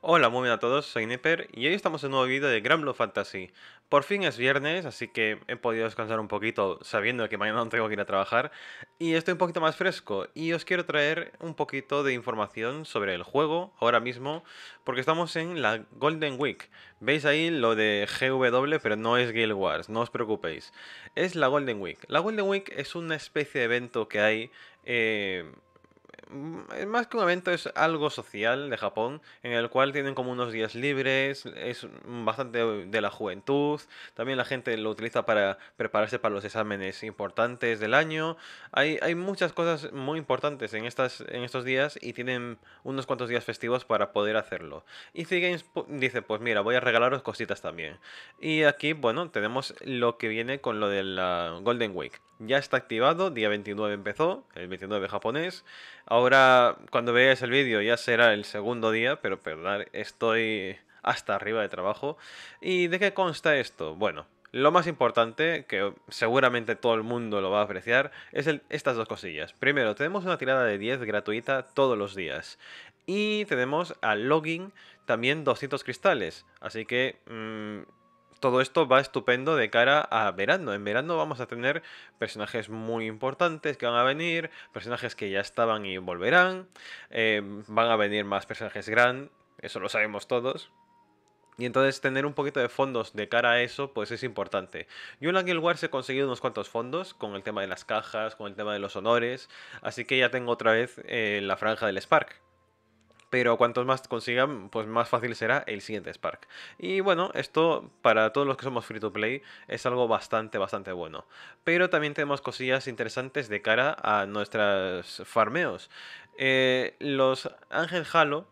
Hola, muy bien a todos, soy Nipper y hoy estamos en un nuevo vídeo de Grand Fantasy. Por fin es viernes, así que he podido descansar un poquito sabiendo que mañana no tengo que ir a trabajar y estoy un poquito más fresco y os quiero traer un poquito de información sobre el juego ahora mismo porque estamos en la Golden Week. Veis ahí lo de GW, pero no es Guild Wars, no os preocupéis. Es la Golden Week. La Golden Week es una especie de evento que hay... Eh, Mm, más que un evento, es algo social de Japón, en el cual tienen como unos días libres, es bastante de la juventud, también la gente lo utiliza para prepararse para los exámenes importantes del año. Hay, hay muchas cosas muy importantes en, estas, en estos días y tienen unos cuantos días festivos para poder hacerlo. Y Games dice, pues mira, voy a regalaros cositas también. Y aquí, bueno, tenemos lo que viene con lo de la Golden Week. Ya está activado, día 29 empezó, el 29 japonés. Ahora Ahora, cuando veáis el vídeo, ya será el segundo día, pero perdón, estoy hasta arriba de trabajo. ¿Y de qué consta esto? Bueno, lo más importante, que seguramente todo el mundo lo va a apreciar, es estas dos cosillas. Primero, tenemos una tirada de 10 gratuita todos los días. Y tenemos al login también 200 cristales. Así que mm, todo esto va estupendo de cara a verano. En verano vamos a tener personajes muy importantes que van a venir, personajes que ya estaban y volverán, eh, van a venir más personajes grandes, eso lo sabemos todos. Y entonces tener un poquito de fondos de cara a eso, pues es importante. Yo en la Wars he conseguido unos cuantos fondos, con el tema de las cajas, con el tema de los honores, así que ya tengo otra vez eh, la franja del Spark pero cuantos más consigan, pues más fácil será el siguiente Spark. Y bueno, esto para todos los que somos free to play es algo bastante, bastante bueno. Pero también tenemos cosillas interesantes de cara a nuestros farmeos. Eh, los Ángel Halo,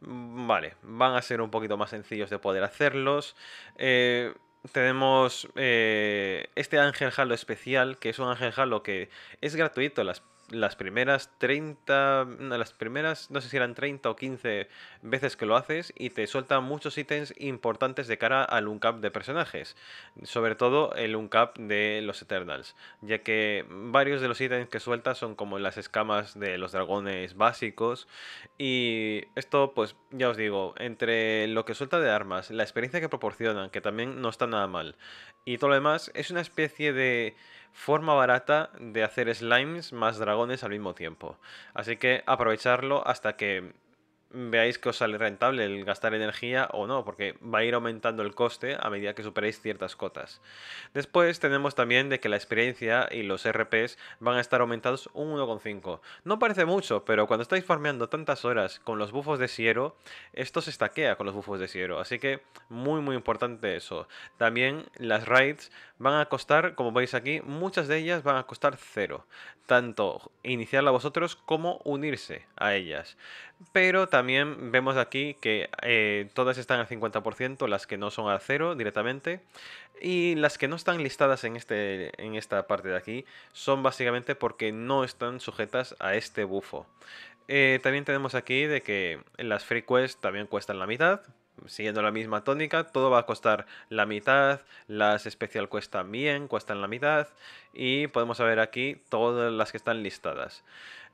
mm, vale, van a ser un poquito más sencillos de poder hacerlos. Eh, tenemos eh, este Ángel Halo especial, que es un Ángel Halo que es gratuito las las primeras 30, las primeras, no sé si eran 30 o 15 veces que lo haces y te sueltan muchos ítems importantes de cara al uncap de personajes, sobre todo el uncap de los Eternals, ya que varios de los ítems que suelta son como las escamas de los dragones básicos y esto pues ya os digo, entre lo que suelta de armas, la experiencia que proporcionan, que también no está nada mal, y todo lo demás, es una especie de forma barata de hacer slimes más dragones al mismo tiempo. Así que aprovecharlo hasta que veáis que os sale rentable el gastar energía o no, porque va a ir aumentando el coste a medida que superéis ciertas cotas. Después tenemos también de que la experiencia y los RPs van a estar aumentados un 1,5. No parece mucho, pero cuando estáis farmeando tantas horas con los bufos de Siero, esto se estaquea con los bufos de Siero, así que muy muy importante eso. También las raids van a costar, como veis aquí, muchas de ellas van a costar cero, tanto iniciarla vosotros como unirse a ellas. Pero también también vemos aquí que eh, todas están al 50%, las que no son a cero directamente. Y las que no están listadas en, este, en esta parte de aquí son básicamente porque no están sujetas a este bufo. Eh, también tenemos aquí de que las free también cuestan la mitad, siguiendo la misma tónica, todo va a costar la mitad, las especial quest también cuestan la mitad y podemos ver aquí todas las que están listadas.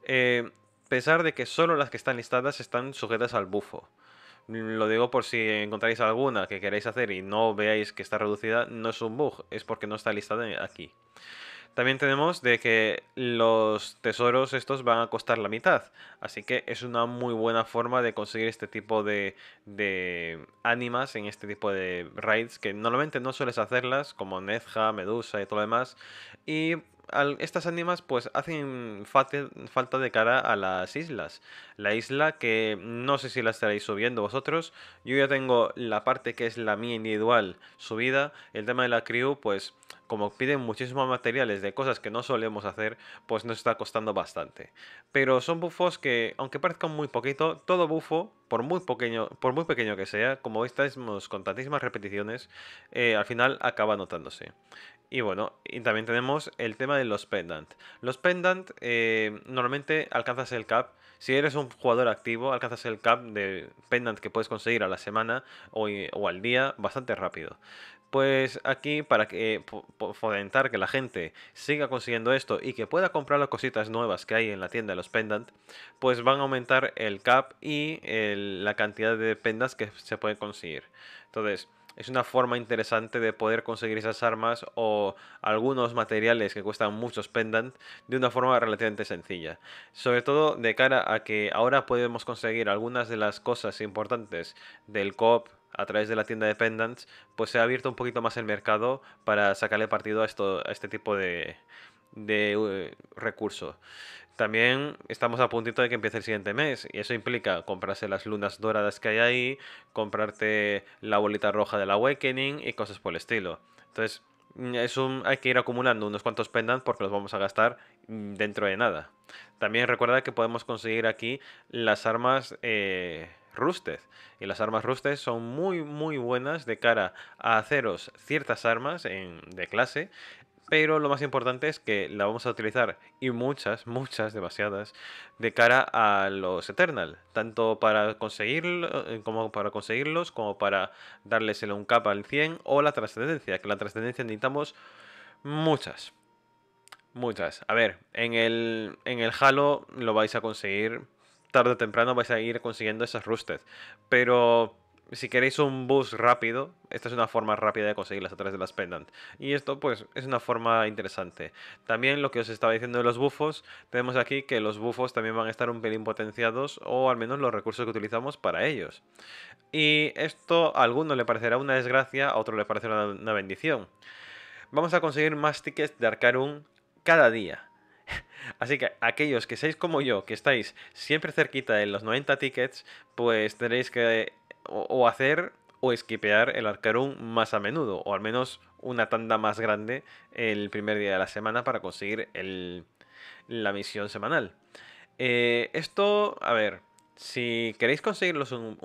Eh, pesar de que solo las que están listadas están sujetas al bufo. Mm, lo digo por si encontráis alguna que queráis hacer y no veáis que está reducida, no es un bug, es porque no está listada aquí. También tenemos de que los tesoros estos van a costar la mitad, así que es una muy buena forma de conseguir este tipo de, de ánimas en este tipo de raids que normalmente no sueles hacerlas, como Nezha, Medusa y todo lo demás, y estas ánimas pues hacen falta de cara a las islas. La isla que no sé si la estaréis subiendo vosotros. Yo ya tengo la parte que es la mía individual subida. El tema de la crew pues como piden muchísimos materiales de cosas que no solemos hacer pues nos está costando bastante. Pero son bufos que aunque parezcan muy poquito, todo bufo por muy pequeño, por muy pequeño que sea, como veis con tantísimas repeticiones, eh, al final acaba notándose. Y bueno, y también tenemos el tema de los pendant. Los pendant eh, normalmente alcanzas el cap. Si eres un jugador activo, alcanzas el cap de pendant que puedes conseguir a la semana o, al día bastante rápido. Pues aquí, para que, eh, fomentar que la gente siga consiguiendo esto y que pueda comprar las cositas nuevas que hay en la tienda de los pendant, pues van a aumentar el cap y la cantidad de pendants que se pueden conseguir. Entonces, es una forma interesante de poder conseguir esas armas o algunos materiales que cuestan muchos pendants de una forma relativamente sencilla. Sobre todo de cara a que ahora podemos conseguir algunas de las cosas importantes del co a través de la tienda de pendants, pues se ha abierto un poquito más el mercado para sacarle partido a, esto, a este tipo de, de eh, también estamos a puntito de que empiece el siguiente mes y eso implica comprarse las lunas doradas que hay ahí, comprarte la bolita roja del Awakening y cosas por el estilo. Entonces, mm, hay que ir acumulando unos cuantos pendants porque los vamos a gastar mm, dentro de nada. También recuerda que podemos conseguir aquí las armas eh, Rusted. Y las armas Rusted son muy muy buenas de cara a haceros ciertas armas de clase pero lo más importante es que la vamos a utilizar, y muchas, muchas, demasiadas, de cara a los Eternal, tanto para, eh, como para conseguirlos, como para darles el un capa al 100 o la trascendencia, que la trascendencia necesitamos muchas. Muchas. A ver, en el, en el Halo lo vais a conseguir tarde o temprano vais a ir consiguiendo esas roosted. Pero si queréis un bus rápido, esta es una forma rápida de conseguirlas a través de las pendant. Y esto pues es una forma interesante. También lo que os estaba diciendo de los bufos, tenemos aquí que los bufos también van a estar un pelín potenciados o al menos los recursos que utilizamos para ellos. Y esto a alguno le parecerá una desgracia, a otro le parecerá una bendición. Vamos a conseguir más tickets de Arcarum cada día. Así que aquellos que seáis como yo, que estáis siempre cerquita de los 90 tickets, pues tendréis que o, hacer o esquipear el Arcarum más a menudo, o al menos una tanda más grande el primer día de la semana para conseguir la misión semanal. Eh, esto, a ver, si queréis conseguirlos un,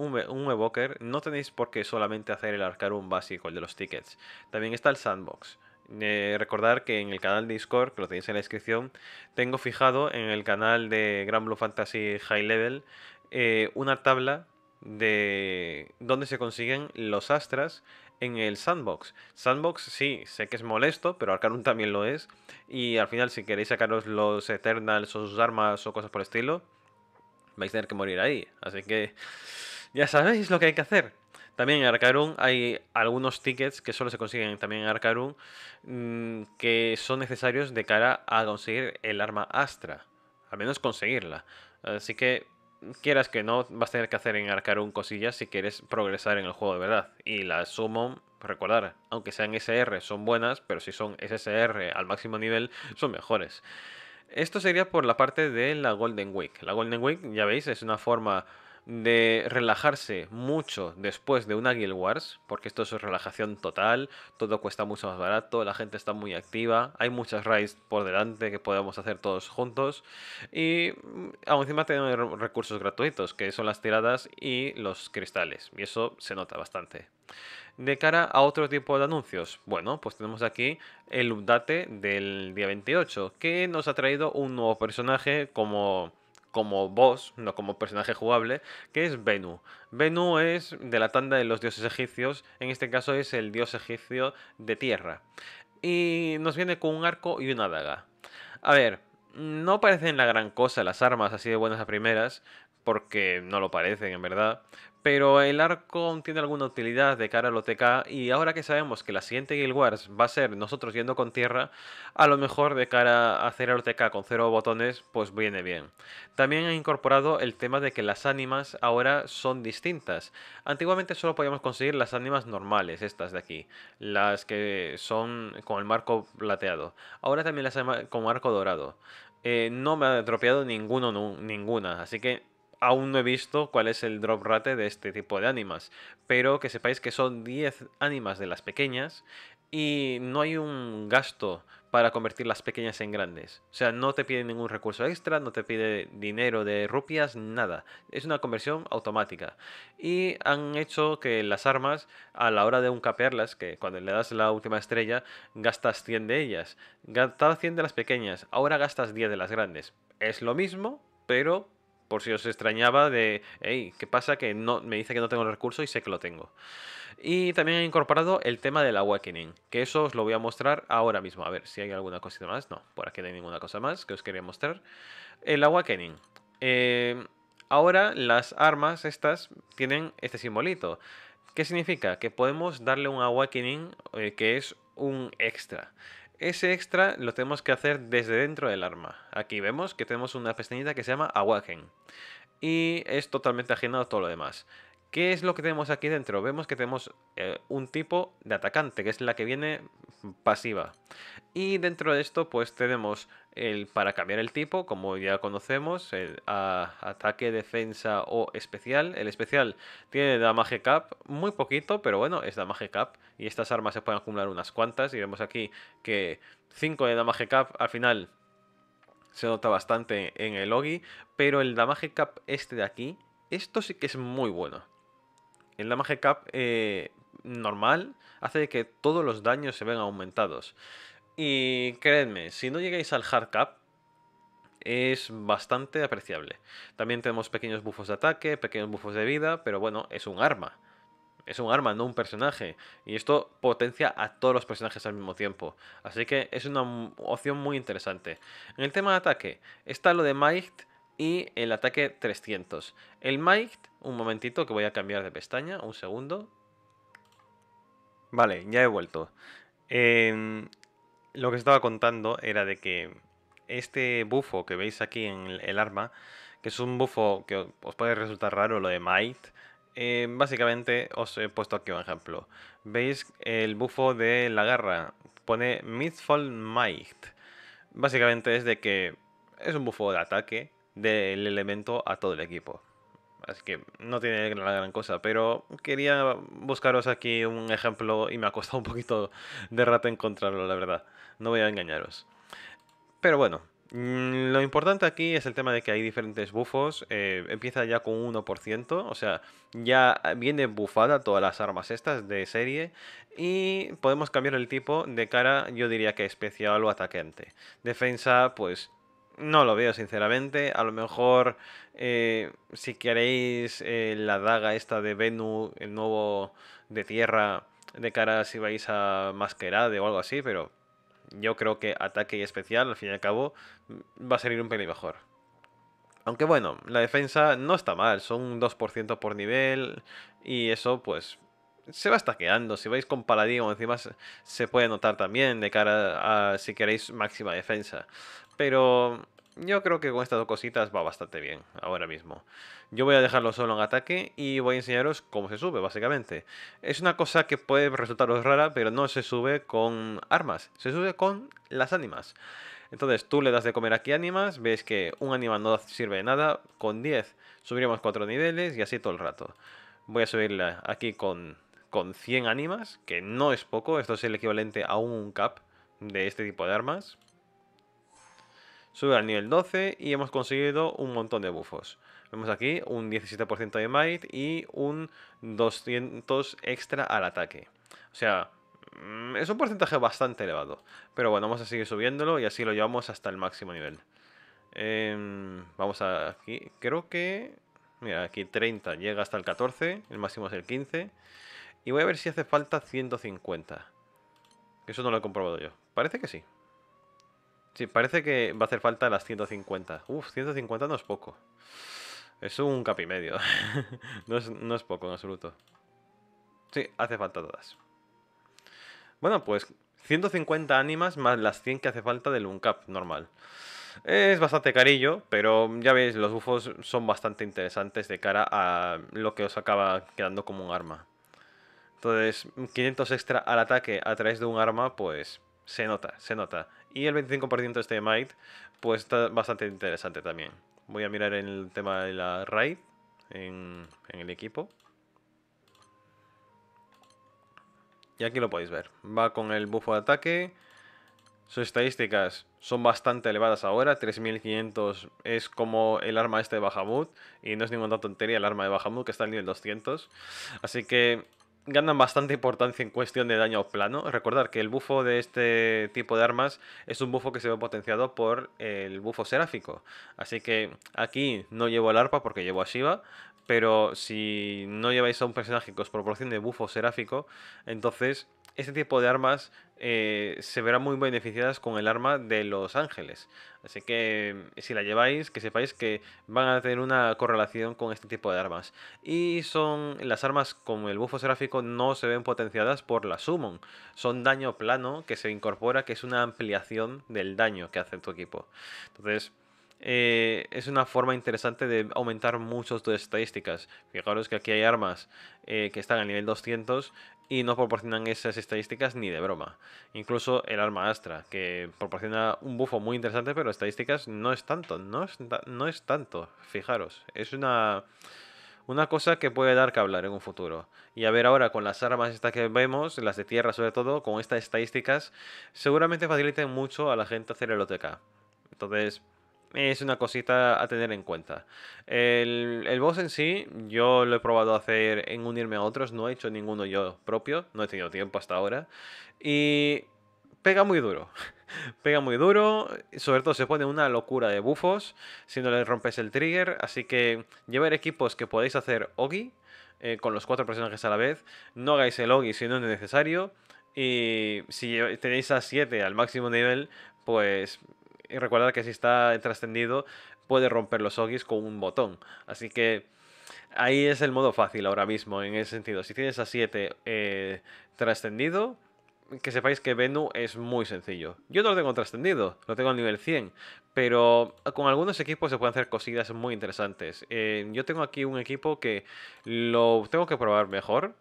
evoker, no tenéis por qué solamente hacer el Arcarum básico, el de los tickets. También está el sandbox. Recordad eh, recordar que en el canal de Discord, que lo tenéis en la descripción, tengo fijado en el canal de Gran Blue Fantasy High Level eh, una tabla de dónde se consiguen los astras en el sandbox. Sandbox sí, sé que es molesto, pero Arcanum también lo es. Y al final, si queréis sacaros los Eternals o sus armas o cosas por el estilo, vais a tener que morir ahí. Así que ya sabéis lo que hay que hacer. También en Arcarum hay algunos tickets que solo se consiguen también en Arcarum mm, que son necesarios de cara a conseguir el arma Astra. Al menos conseguirla. Así que quieras que no, vas a tener que hacer en un cosillas si quieres progresar en el juego de verdad. Y la Summon, recordar, aunque sean SR, son buenas, pero si son SSR al máximo nivel, son mejores. Esto sería por la parte de la Golden Week. La Golden Week, ya veis, es una forma de relajarse mucho después de una Guild Wars, porque esto es relajación total, todo cuesta mucho más barato, la gente está muy activa, hay muchas raids por delante que podemos hacer todos juntos y mm, aún encima tenemos recursos gratuitos, que son las tiradas y los cristales, y eso se nota bastante. De cara a otro tipo de anuncios, bueno, pues tenemos aquí el update del día 28, que nos ha traído un nuevo personaje como como boss, no como personaje jugable, que es Venu. Venu es de la tanda de los dioses egipcios, en este caso es el dios egipcio de tierra. Y nos viene con un arco y una daga. A ver, no parecen la gran cosa las armas así de buenas a primeras, porque no lo parecen en verdad, pero el arco tiene alguna utilidad de cara al OTK y ahora que sabemos que la siguiente Guild Wars va a ser nosotros yendo con tierra, a lo mejor de cara a hacer el OTK con cero botones, pues viene bien. También ha incorporado el tema de que las ánimas ahora son distintas. Antiguamente solo podíamos conseguir las ánimas normales, estas de aquí, las que son con el marco plateado. Ahora también las con marco dorado. Eh, no me ha atropeado ninguno, ninguna, así que aún no he visto cuál es el drop rate de este tipo de ánimas, pero que sepáis que son 10 ánimas de las pequeñas y no hay un gasto para convertir las pequeñas en grandes. O sea, no te pide ningún recurso extra, no te pide dinero de rupias, nada. Es una conversión automática. Y han hecho que las armas, a la hora de un uncapearlas, que cuando le das la última estrella, gastas 100 de ellas. gastas 100 de las pequeñas, ahora gastas 10 de las grandes. Es lo mismo, pero por si os extrañaba de, hey, ¿qué pasa? Que no, me dice que no tengo el recurso y sé que lo tengo. Y también he incorporado el tema del Awakening, que eso os lo voy a mostrar ahora mismo. A ver si hay alguna cosita más. No, por aquí no hay ninguna cosa más que os quería mostrar. El Awakening. Em, ahora las armas estas tienen este simbolito. ¿Qué significa? Que podemos darle un Awakening eh, que es un extra. Ese extra lo tenemos que hacer desde dentro del arma. Aquí vemos que tenemos una pestañita que se llama Awaken. Y es totalmente ajeno a todo lo demás. ¿Qué es lo que tenemos aquí dentro? Vemos que tenemos eh, un tipo de atacante, que es la que viene pasiva. Y dentro de esto pues tenemos el, para cambiar el tipo, como ya conocemos, el ataque, defensa o especial. El especial tiene damage cap, muy poquito, pero bueno, es damage cap. Y estas armas se pueden acumular unas cuantas. Y vemos aquí que 5 de damage cap al final se nota bastante en el Ogi. Pero el damage cap este de aquí, esto sí que es muy bueno. El damage cap eh, normal hace que todos los daños se ven aumentados. Y creedme, si no llegáis al hard cap, es bastante apreciable. También tenemos pequeños bufos de ataque, pequeños bufos de vida, pero bueno, es un arma. Es un arma, no un personaje. Y esto potencia a todos los personajes al mismo tiempo. Así que es una opción muy interesante. En el tema de ataque, está lo de Might y el ataque 300. El Might, un momentito que voy a cambiar de pestaña, un segundo. Vale, ya he vuelto. Eh, lo que estaba contando era de que este bufo que veis aquí en el arma, que es un bufo que os puede resultar raro, lo de Might, eh, básicamente os he puesto aquí un ejemplo. ¿Veis el bufo de la garra? Pone Mythful Might. Básicamente es de que es un bufo de ataque del elemento a todo el equipo. Así que no tiene la gran cosa. Pero quería buscaros aquí un ejemplo y me ha costado un poquito de rato encontrarlo, la verdad. No voy a engañaros. Pero bueno, mm, lo importante aquí es el tema de que hay diferentes bufos. Eh, empieza ya con 1%, o sea, ya viene bufada todas las armas estas de serie. Y podemos cambiar el tipo de cara, yo diría que especial o atacante. Defensa, pues no lo veo, sinceramente. A lo mejor, eh, si queréis eh, la daga esta de Venu, el nuevo de tierra, de cara si vais a Masquerade o algo así, pero yo creo que ataque y especial, al fin y al cabo, mm, va a salir un pelín mejor. Aunque bueno, la defensa no está mal, son un 2% por nivel y eso pues se va estaqueando. Si vais con Paladino, encima se, puede notar también de cara a si queréis máxima defensa. Pero yo creo que con estas dos cositas va bastante bien ahora mismo. Yo voy a dejarlo solo en ataque y voy a enseñaros cómo se sube, básicamente. Es una cosa que puede resultaros rara, pero no se sube con armas, se sube con las ánimas. Entonces tú le das de comer aquí ánimas, ves que un ánima no sirve de nada, con 10 subiremos 4 niveles y así todo el rato. Voy a subirla aquí con con 100 ánimas, que no es poco, esto es el equivalente a un cap de este tipo de armas. Sube al nivel 12 y hemos conseguido un montón de bufos. Vemos aquí un 17% de might y un 200 extra al ataque. O sea, mm, es un porcentaje bastante elevado. Pero bueno, vamos a seguir subiéndolo y así lo llevamos hasta el máximo nivel. Em, vamos a aquí, creo que... Mira, aquí 30 llega hasta el 14, el máximo es el 15. Y voy a ver si hace falta 150. Eso no lo he comprobado yo. Parece que sí. Sí, parece que va a hacer falta las 150. Uf, 150 no es poco. Es un capi medio. no, es, no es poco en absoluto. Sí, hace falta todas. Bueno, pues 150 ánimas más las 100 que hace falta del Uncap normal. Es bastante carillo, pero ya veis, los bufos son bastante interesantes de cara a lo que os acaba quedando como un arma. Entonces, 500 extra al ataque a través de un arma, pues se nota, se nota. Y el 25% este de Might, pues está bastante interesante también. Voy a mirar el tema de la raid en, en el equipo. Y aquí lo podéis ver. Va con el buffo de ataque. Sus estadísticas son bastante elevadas ahora. 3500 es como el arma este de Bahamut. Y no es ninguna tontería el arma de Bahamut que está al nivel 200. Así que ganan bastante importancia en cuestión de daño plano. Recordar que el bufo de este tipo de armas es un bufo que se ve potenciado por el bufo seráfico. Así que aquí no llevo el arpa porque llevo a Shiva, pero si no lleváis a un personaje que os proporcione bufo seráfico, entonces este tipo de armas eh, se verán muy beneficiadas con el arma de los ángeles. Así que si la lleváis, que sepáis que van a tener una correlación con este tipo de armas. Y son las armas con el bufo seráfico no se ven potenciadas por la summon. Son daño plano que se incorpora, que es una ampliación del daño que hace tu equipo. Entonces eh, es una forma interesante de aumentar mucho tus estadísticas. Fijaros que aquí hay armas eh, que están a nivel 200 y no proporcionan esas estadísticas ni de broma. Incluso el arma Astra, que proporciona un bufo muy interesante, pero estadísticas no es tanto, no es, no es tanto, fijaros. Es una, una cosa que puede dar que hablar en un futuro. Y a ver ahora con las armas estas que vemos, las de tierra sobre todo, con estas estadísticas, seguramente faciliten mucho a la gente hacer el OTK. Entonces, es una cosita a tener en cuenta. El, boss en sí, yo lo he probado a hacer en unirme a otros, no he hecho ninguno yo propio, no he tenido tiempo hasta ahora. Y pega muy duro. pega muy duro, sobre todo se pone una locura de bufos si no le rompes el trigger, así que llevar equipos que podéis hacer Ogi. Eh, con los cuatro personajes a la vez, no hagáis el Ogi si no es necesario. Y si tenéis a 7 al máximo nivel, pues y recuerda que si está trascendido puede romper los ogis con un botón. Así que ahí es el modo fácil ahora mismo en ese sentido. Si tienes a 7 eh, trascendido, que sepáis que Venu es muy sencillo. Yo no lo tengo trascendido, lo tengo a nivel 100, pero con algunos equipos se pueden hacer cosidas muy interesantes. Eh, yo tengo aquí un equipo que lo tengo que probar mejor,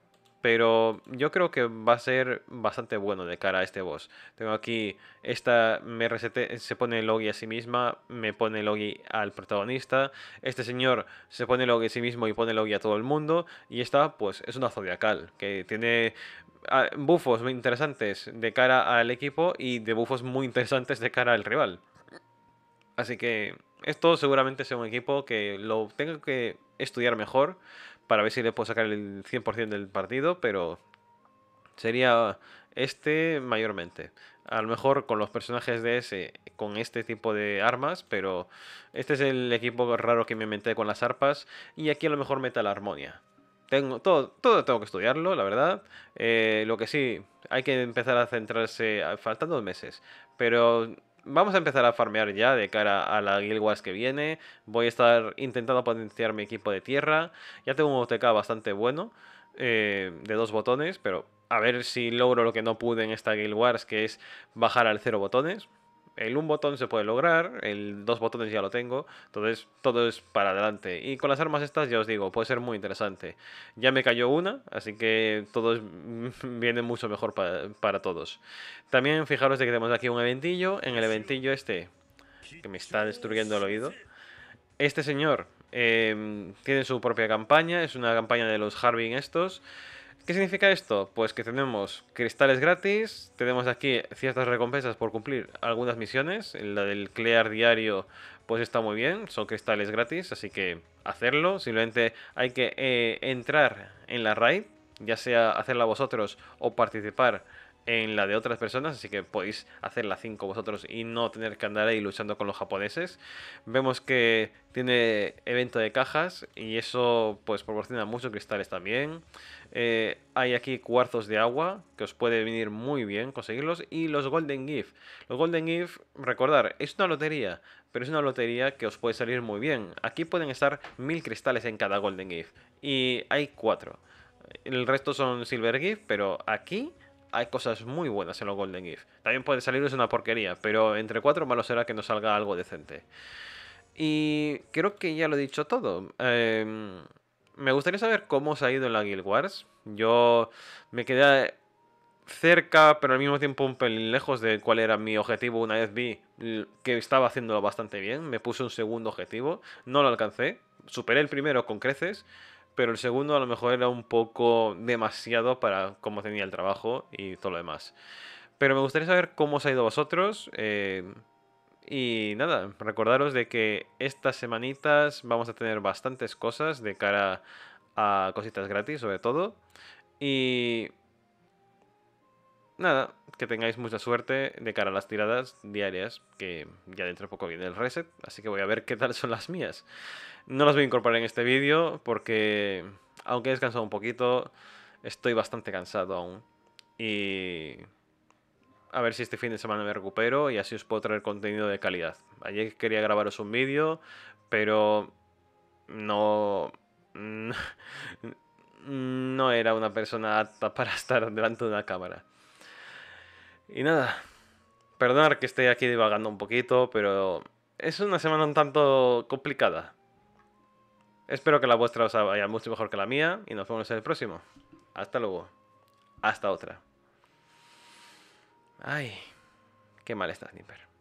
pero yo creo que va a ser bastante bueno de cara a este boss. Tengo aquí esta, me resete, eh, se pone el logi a sí misma, me pone el logi al protagonista, este señor se pone el logi a sí mismo y pone el logi a todo el mundo, y esta pues es una zodiacal, que tiene ah, bufos muy interesantes de cara al equipo y de bufos muy interesantes de cara al rival. Así que esto seguramente sea un equipo que lo tengo que estudiar mejor para ver si le puedo sacar el 100% del partido, pero sería este mayormente. A lo mejor con los personajes de ese, con este tipo de armas, pero este es el equipo raro que me inventé con las arpas y aquí a lo mejor meta la armonía. Tengo, todo, todo tengo que estudiarlo, la verdad. Eh, lo que sí, hay que empezar a centrarse, faltan dos meses, pero vamos a empezar a farmear ya de cara a la Guild Wars que viene. Voy a estar intentando potenciar mi equipo de tierra. Ya tengo un OTK bastante bueno, eh, de dos botones, pero a ver si logro lo que no pude en esta Guild Wars, que es bajar al cero botones el un botón se puede lograr, el dos botones ya lo tengo, entonces todo es para adelante. Y con las armas estas, ya os digo, puede ser muy interesante. Ya me cayó una, así que todo viene mucho mejor para, todos. También fijaros de que tenemos aquí un eventillo, en el eventillo este, que me está destruyendo el oído. Este señor eh, tiene su propia campaña, es una campaña de los Harbin estos. ¿Qué significa esto? Pues que tenemos cristales gratis, tenemos aquí ciertas recompensas por cumplir algunas misiones, la del clear diario pues está muy bien, son cristales gratis, así que hacerlo, simplemente hay que eh, entrar en la raid, ya sea hacerla vosotros o participar en la de otras personas, así que podéis hacer la 5 vosotros y no tener que andar ahí luchando con los japoneses. Vemos que tiene evento de cajas y eso pues proporciona muchos cristales también. Eh, hay aquí cuarzos de agua que os puede venir muy bien conseguirlos y los Golden Gift. Los Golden Gift, recordar, es una lotería, pero es una lotería que os puede salir muy bien. Aquí pueden estar mil cristales en cada Golden Gift y hay cuatro. El resto son Silver Gift, pero aquí hay cosas muy buenas en los Golden Gifts. También puede salirnos una porquería, pero entre cuatro malos será que nos salga algo decente. Y creo que ya lo he dicho todo. Em, me gustaría saber cómo os ha ido en la Guild Wars. Yo me quedé cerca, pero al mismo tiempo un pelín lejos de cuál era mi objetivo. Una vez vi que estaba haciéndolo bastante bien, me puse un segundo objetivo, no lo alcancé, superé el primero con creces, pero el segundo a lo mejor era un poco demasiado para cómo tenía el trabajo y todo lo demás. Pero me gustaría saber cómo os ha ido a vosotros. Eh, y nada, recordaros de que estas semanitas vamos a tener bastantes cosas de cara a cositas gratis, sobre todo. Y nada, que tengáis mucha suerte de cara a las tiradas diarias, que ya dentro de poco viene el reset, así que voy a ver qué tal son las mías. No las voy a incorporar en este vídeo porque, aunque he descansado un poquito, estoy bastante cansado aún. Y a ver si este fin de semana me recupero y así os puedo traer contenido de calidad. Ayer quería grabaros un vídeo, pero no... No era una persona apta para estar delante de una cámara. Y nada, perdonar que esté aquí divagando un poquito, pero es una semana un tanto complicada. Espero que la vuestra os vaya mucho mejor que la mía y nos vemos en el próximo. Hasta luego. Hasta otra. Ay, qué mal está nipper